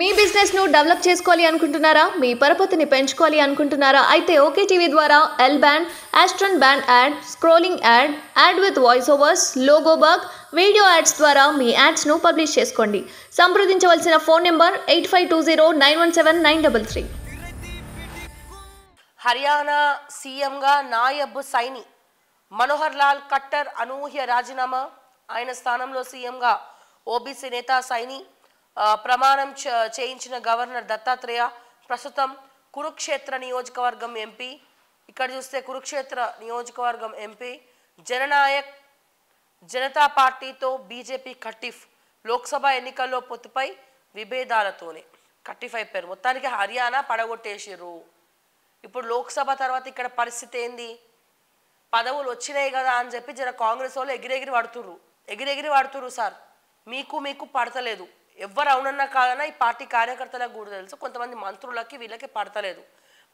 మీ బిజినెస్ను డెవలప్ చేసుకోవాలి అనుకుంటున్నారా మీ పరపతిని పెంచుకోవాలి అనుకుంటున్నారా అయితే ఓకే టీవీ ద్వారా ఎల్ బ్యాండ్ యాస్ట్రన్ band ad scrolling ad ad with voice overs logo video ads ద్వారా మీ యాడ్స్ను పబ్లిష్ చేసుకోండి సంప్రదించవలసిన phone number eight five two zero nine one seven nine double three Haryana సీఎంగా నాయబ్ సైని మనోహర్ లాల్ కట్టర్ అనూహ్య రాజీనామా ఆయన స్థానంలో సీఎంగా ఓబీసీ నేత సైని ప్రమాణం చేయించిన గవర్నర్ దత్తాత్రేయ ప్రస్తుతం కురుక్షేత్ర నియోజకవర్గం ఎంపీ ఇక్కడ చూస్తే కురుక్షేత్ర నియోజకవర్గం ఎంపీ జననాయక్ జనతా పార్టీతో బీజేపీ కట్టిఫ్ లోక్సభ ఎన్నికల్లో పొత్తుపై విభేదాలతోనే కట్టిఫ్ అయిపోయారు మొత్తానికి హర్యానా పడగొట్టేసిర్రు ఇప్పుడు లోక్సభ తర్వాత ఇక్కడ పరిస్థితి ఏంది పదవులు వచ్చినాయి కదా అని చెప్పి జర కాంగ్రెస్ వాళ్ళు ఎగిరెగిరి పడుతుర్రు ఎగిరెగిరి పడుతుర్రు సార్ మీకు మీకు పడతలేదు ఎవరు అవునన్నా కాదన్నా ఈ పార్టీ కార్యకర్తలకు కూడా తెలుసు కొంతమంది మంత్రులకి వీళ్ళకి పడతలేదు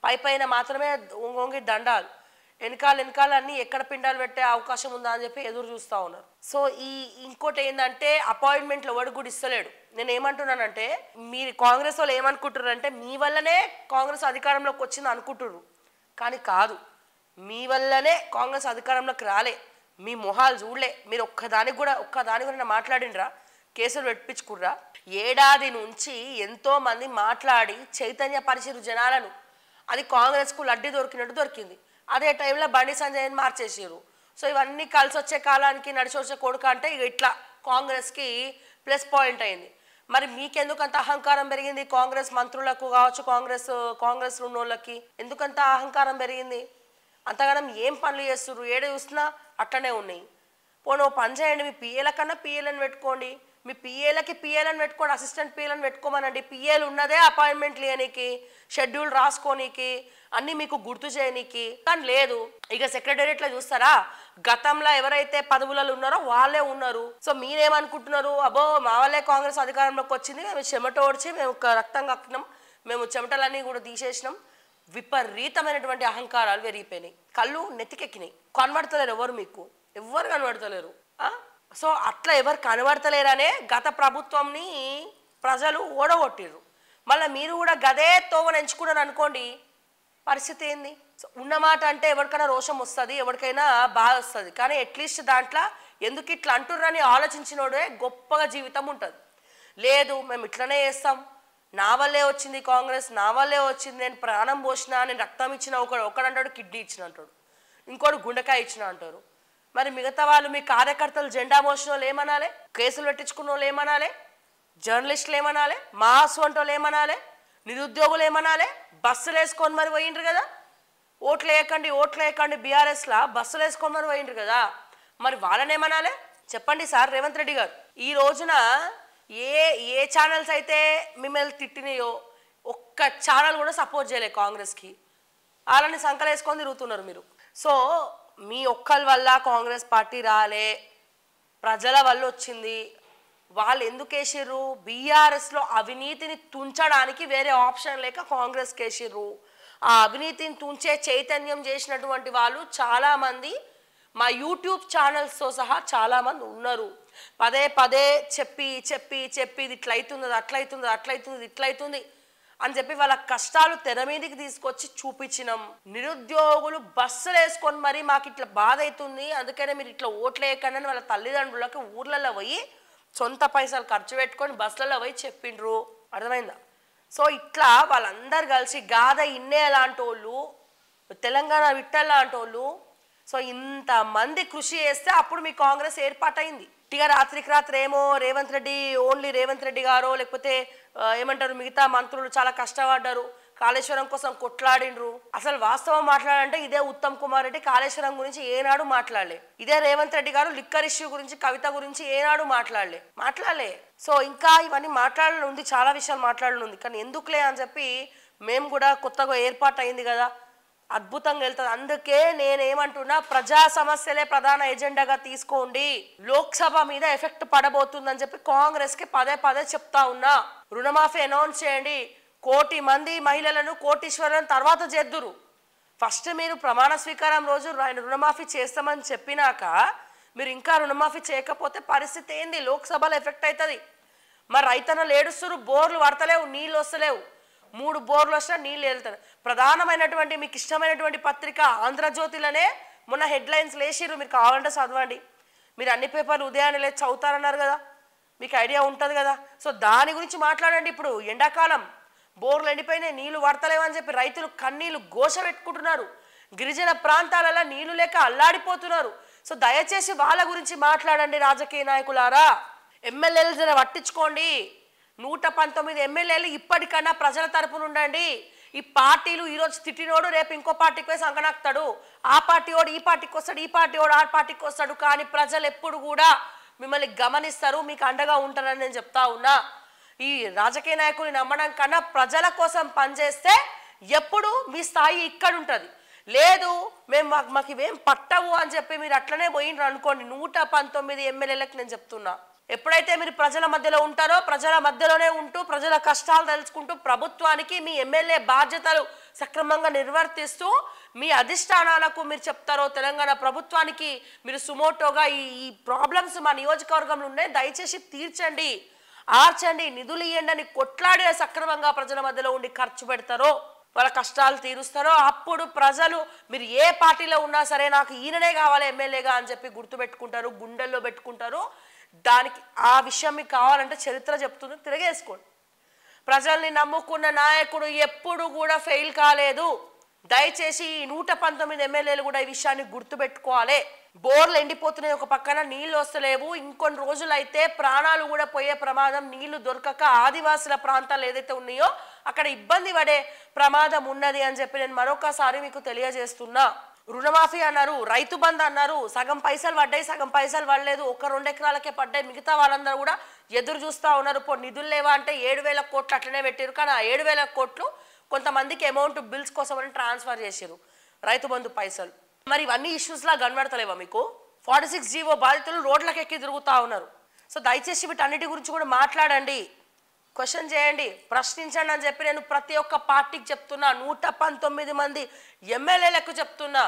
పై పైన మాత్రమే ఒంగొంగి దండాలు వెనకాల వెనకాల అన్నీ ఎక్కడ పిండాలు పెట్టే అవకాశం ఉందా అని చెప్పి ఎదురు చూస్తూ ఉన్నారు సో ఈ ఇంకోటి ఏంటంటే అపాయింట్మెంట్లు ఎవరు కూడా ఇస్తలేడు నేను ఏమంటున్నానంటే మీరు కాంగ్రెస్ వాళ్ళు ఏమనుకుంటున్నారు అంటే మీ వల్లనే కాంగ్రెస్ అధికారంలోకి వచ్చింది అనుకుంటున్నారు కానీ కాదు మీ వల్లనే కాంగ్రెస్ అధికారంలోకి రాలే మీ మొహాలు చూడలే మీరు ఒక్కదానికి కూడా ఒక్కదాని గురించి మాట్లాడినరా కేసులు పెట్టించుకుర్రా ఏడాది నుంచి ఎంతోమంది మాట్లాడి చైతన్య పరిచిరు జనాలను అది కాంగ్రెస్కు లడ్డి దొరికినట్టు దొరికింది అదే టైంలో బండి సంజయ్ మార్చేసారు సో ఇవన్నీ కలిసి వచ్చే కాలానికి నడిచి వచ్చే కొడుక అంటే ఇక ఇట్లా కాంగ్రెస్కి ప్లస్ పాయింట్ అయింది మరి మీకెందుకు అంత అహంకారం పెరిగింది కాంగ్రెస్ మంత్రులకు కావచ్చు కాంగ్రెస్ కాంగ్రెస్ ఉన్నోళ్ళకి ఎందుకంత అహంకారం పెరిగింది అంతగానం ఏం పనులు చేస్తున్నారు ఏడ చూసినా అట్లనే ఉన్నాయి పోనీ ఓ పని చేయండి మీ పిఎల కన్నా పిఏలను పెట్టుకోండి మీ పిఏలకి పిఏలను పెట్టుకోండి అసిస్టెంట్ పిఏలను పెట్టుకోమనండి పిఏలు ఉన్నదే అపాయింట్మెంట్ లేనికి షెడ్యూల్ రాసుకోనికి అన్నీ మీకు గుర్తు చేయనీకి కానీ లేదు ఇక సెక్రటేరియట్లో చూస్తారా గతంలో ఎవరైతే పదవులలో ఉన్నారో వాళ్ళే ఉన్నారు సో మీరేమనుకుంటున్నారు అబో మా వాళ్ళే కాంగ్రెస్ అధికారంలోకి వచ్చింది మేము చెమట ఓడిచి మేము రక్తం కక్కినాం మేము చెమటలన్నీ కూడా తీసేసినాం విపరీతమైనటువంటి అహంకారాలు పెరిగిపోయినాయి కళ్ళు నెత్తికెక్కినాయి కనబడతలేరు ఎవరు మీకు ఎవరు కనబడతలేరు సో అట్లా ఎవరు కనబడతలేరనే గత ప్రభుత్వంని ప్రజలు ఓడగొట్టిర్రు మళ్ళీ మీరు కూడా గదే తోవను ఎంచుకున్నారు అనుకోండి పరిస్థితి ఏంది ఉన్నమాట అంటే ఎవరికైనా రోషం వస్తుంది ఎవరికైనా బాధ వస్తుంది కానీ అట్లీస్ట్ దాంట్లో ఎందుకు ఇట్లా అంటుర్రని ఆలోచించినోడే గొప్పగా జీవితం ఉంటుంది లేదు మేము ఇట్లనే చేస్తాం నా వల్లే వచ్చింది కాంగ్రెస్ నా వల్లే వచ్చింది నేను ప్రాణం పోసిన నేను రక్తం ఇచ్చిన ఒకడు ఒకడంటాడు కిడ్నీ ఇచ్చిన అంటాడు ఇంకోటి గుండెకాయ ఇచ్చిన అంటారు మరి మిగతా వాళ్ళు మీ కార్యకర్తలు జెండా మోసిన వాళ్ళు ఏమనాలి కేసులు పెట్టించుకున్న వాళ్ళు ఏమనాలి జర్నలిస్టులు ఏమనాలి మాస్ వాళ్ళు ఏమనాలి నిరుద్యోగులు ఏమనాలి బస్సులు వేసుకొని మరి పోయిండ్రు కదా ఓట్లు వేయకండి ఓట్లు వేయకండి బీఆర్ఎస్లా బస్సులు వేసుకొని మరి పోయిండ్రు కదా మరి వాళ్ళని ఏమనాలి చెప్పండి సార్ రేవంత్ రెడ్డి గారు ఈ రోజున ఏ ఏ ఛానల్స్ అయితే మిమ్మల్ని తిట్టినాయో ఒక్క ఛానల్ కూడా సపోర్ట్ చేయలేదు కాంగ్రెస్కి వాళ్ళని సంకలేసుకొని తిరుగుతున్నారు మీరు సో మీ ఒక్కరి వల్ల కాంగ్రెస్ పార్టీ రాలే ప్రజల వల్ల వచ్చింది వాళ్ళు ఎందుకు వేసిర్రు బీఆర్ఎస్లో అవినీతిని తుంచడానికి వేరే ఆప్షన్ లేక కాంగ్రెస్కి కేసిర్రు ఆ అవినీతిని తుంచే చైతన్యం చేసినటువంటి వాళ్ళు చాలామంది మా యూట్యూబ్ ఛానల్స్తో సహా చాలామంది ఉన్నారు పదే పదే చెప్పి చెప్పి చెప్పి ఇది ఇట్లయితుంది అట్లయితుంది అట్లయితుంది ఇట్లయితుంది అని చెప్పి వాళ్ళ కష్టాలు తెర మీదకి తీసుకొచ్చి చూపించినాం నిరుద్యోగులు బస్సులు వేసుకొని మరి మాకు ఇట్లా బాధ అవుతుంది అందుకనే మీరు ఇట్లా అని వాళ్ళ తల్లిదండ్రులకి ఊర్లలో పోయి సొంత పైసలు ఖర్చు పెట్టుకొని బస్సులలో పోయి చెప్పిండ్రు అర్థమైందా సో ఇట్లా వాళ్ళందరు కలిసి గాథ ఇన్నే లాంటి వాళ్ళు తెలంగాణ విట్టలాంటి వాళ్ళు సో ఇంతమంది కృషి చేస్తే అప్పుడు మీ కాంగ్రెస్ ఏర్పాటైంది ఇక రాత్రికి రాత్రి ఏమో రేవంత్ రెడ్డి ఓన్లీ రేవంత్ రెడ్డి గారు లేకపోతే ఏమంటారు మిగతా మంత్రులు చాలా కష్టపడ్డారు కాళేశ్వరం కోసం కొట్లాడిండ్రు అసలు వాస్తవం మాట్లాడాలంటే ఇదే ఉత్తమ్ కుమార్ రెడ్డి కాళేశ్వరం గురించి ఏనాడు మాట్లాడలే ఇదే రేవంత్ రెడ్డి గారు లిక్కర్ ఇష్యూ గురించి కవిత గురించి ఏనాడు మాట్లాడలే మాట్లాడలే సో ఇంకా ఇవన్నీ మాట్లాడనుంది చాలా విషయాలు మాట్లాడనుంది కానీ ఎందుకులే అని చెప్పి మేము కూడా కొత్తగా ఏర్పాటు అయింది కదా అద్భుతంగా వెళ్తుంది అందుకే నేనేమంటున్నా ప్రజా సమస్యలే ప్రధాన ఎజెండాగా తీసుకోండి లోక్సభ మీద ఎఫెక్ట్ పడబోతుందని చెప్పి కాంగ్రెస్ కి పదే పదే చెప్తా ఉన్నా రుణమాఫీ అనౌన్స్ చేయండి కోటి మంది మహిళలను కోటీశ్వరులను తర్వాత చేద్దురు ఫస్ట్ మీరు ప్రమాణ స్వీకారం రోజు ఆయన రుణమాఫీ చేస్తామని చెప్పినాక మీరు ఇంకా రుణమాఫీ చేయకపోతే పరిస్థితి ఏంది లోక్సభలో ఎఫెక్ట్ అవుతుంది మరి రైతన్నలు లేడుస్తురు బోర్లు పడతలేవు నీళ్ళు వస్తలేవు మూడు బోర్లు వచ్చినా నీళ్ళు వెళ్తారు ప్రధానమైనటువంటి మీకు ఇష్టమైనటువంటి పత్రిక ఆంధ్రజ్యోతిలోనే మొన్న హెడ్లైన్స్ లేచిర్రు మీరు కావాలంటే చదవండి మీరు అన్ని పేపర్లు ఉదయాన్నే లేదు చదువుతారన్నారు కదా మీకు ఐడియా ఉంటుంది కదా సో దాని గురించి మాట్లాడండి ఇప్పుడు ఎండాకాలం బోర్లు ఎండిపోయినాయి నీళ్లు పడతలేవని చెప్పి రైతులు కన్నీళ్లు ఘోష పెట్టుకుంటున్నారు గిరిజన ప్రాంతాలలో నీళ్లు లేక అల్లాడిపోతున్నారు సో దయచేసి వాళ్ళ గురించి మాట్లాడండి రాజకీయ నాయకులారా ఎమ్మెల్యేలు జర పట్టించుకోండి నూట పంతొమ్మిది ఎమ్మెల్యేలు ఇప్పటికన్నా ప్రజల తరపున ఉండండి ఈ పార్టీలు ఈరోజు తిట్టినోడు రేపు ఇంకో పార్టీకి పోయి సంగనాక్తాడు ఆ పార్టీ ఓడు ఈ పార్టీకి వస్తాడు ఈ పార్టీ వాడు ఆ పార్టీకి వస్తాడు కానీ ప్రజలు ఎప్పుడు కూడా మిమ్మల్ని గమనిస్తారు మీకు అండగా ఉంటారని నేను చెప్తా ఉన్నా ఈ రాజకీయ నాయకుని నమ్మడం కన్నా ప్రజల కోసం పనిచేస్తే ఎప్పుడు మీ స్థాయి ఇక్కడ ఉంటుంది లేదు మేము మాకు మాకు ఇవేం పట్టవు అని చెప్పి మీరు అట్లనే పోయినారు అనుకోండి నూట పంతొమ్మిది ఎమ్మెల్యేలకు నేను చెప్తున్నా ఎప్పుడైతే మీరు ప్రజల మధ్యలో ఉంటారో ప్రజల మధ్యలోనే ఉంటూ ప్రజల కష్టాలు తెలుసుకుంటూ ప్రభుత్వానికి మీ ఎమ్మెల్యే బాధ్యతలు సక్రమంగా నిర్వర్తిస్తూ మీ అధిష్టానాలకు మీరు చెప్తారో తెలంగాణ ప్రభుత్వానికి మీరు సుమోటోగా ఈ ఈ ప్రాబ్లమ్స్ మా నియోజకవర్గంలో ఉన్నాయి దయచేసి తీర్చండి ఆర్చండి నిధులు ఇవ్వండి అని కొట్లాడే సక్రమంగా ప్రజల మధ్యలో ఉండి ఖర్చు పెడతారో వాళ్ళ కష్టాలు తీరుస్తారో అప్పుడు ప్రజలు మీరు ఏ పార్టీలో ఉన్నా సరే నాకు ఈయననే కావాలి ఎమ్మెల్యేగా అని చెప్పి గుర్తుపెట్టుకుంటారు గుండెల్లో పెట్టుకుంటారు దానికి ఆ విషయం మీకు కావాలంటే చరిత్ర చెప్తుంది తిరగేసుకోండి ప్రజల్ని నమ్ముకున్న నాయకుడు ఎప్పుడు కూడా ఫెయిల్ కాలేదు దయచేసి ఈ నూట పంతొమ్మిది ఎమ్మెల్యేలు కూడా ఈ విషయాన్ని గుర్తుపెట్టుకోవాలి బోర్లు ఎండిపోతున్నాయి ఒక పక్కన నీళ్ళు వస్తలేవు ఇంకొన్ని రోజులైతే ప్రాణాలు కూడా పోయే ప్రమాదం నీళ్లు దొరకక ఆదివాసుల ప్రాంతాలు ఏదైతే ఉన్నాయో అక్కడ ఇబ్బంది పడే ప్రమాదం ఉన్నది అని చెప్పి నేను మరొకసారి మీకు తెలియజేస్తున్నా రుణమాఫీ అన్నారు రైతు బంద్ అన్నారు సగం పైసలు పడ్డాయి సగం పైసలు పడలేదు ఒక రెండు ఎకరాలకే పడ్డాయి మిగతా వాళ్ళందరూ కూడా ఎదురు చూస్తూ ఉన్నారు పో నిధులు లేవా అంటే ఏడు వేల కోట్లు అట్లనే పెట్టారు కానీ ఆ ఏడు వేల కోట్లు కొంతమందికి అమౌంట్ బిల్స్ కోసం అని ట్రాన్స్ఫర్ చేశారు రైతు బంధు పైసలు మరి ఇవన్నీ ఇష్యూస్లా కనబడతలేవా మీకు ఫార్టీ సిక్స్ జీవో బాధితులు రోడ్లకెక్కి తిరుగుతూ ఉన్నారు సో దయచేసి వీటన్నిటి గురించి కూడా మాట్లాడండి క్వశ్చన్ చేయండి ప్రశ్నించండి అని చెప్పి నేను ప్రతి ఒక్క పార్టీకి చెప్తున్నా నూట పంతొమ్మిది మంది ఎమ్మెల్యేలకు చెప్తున్నా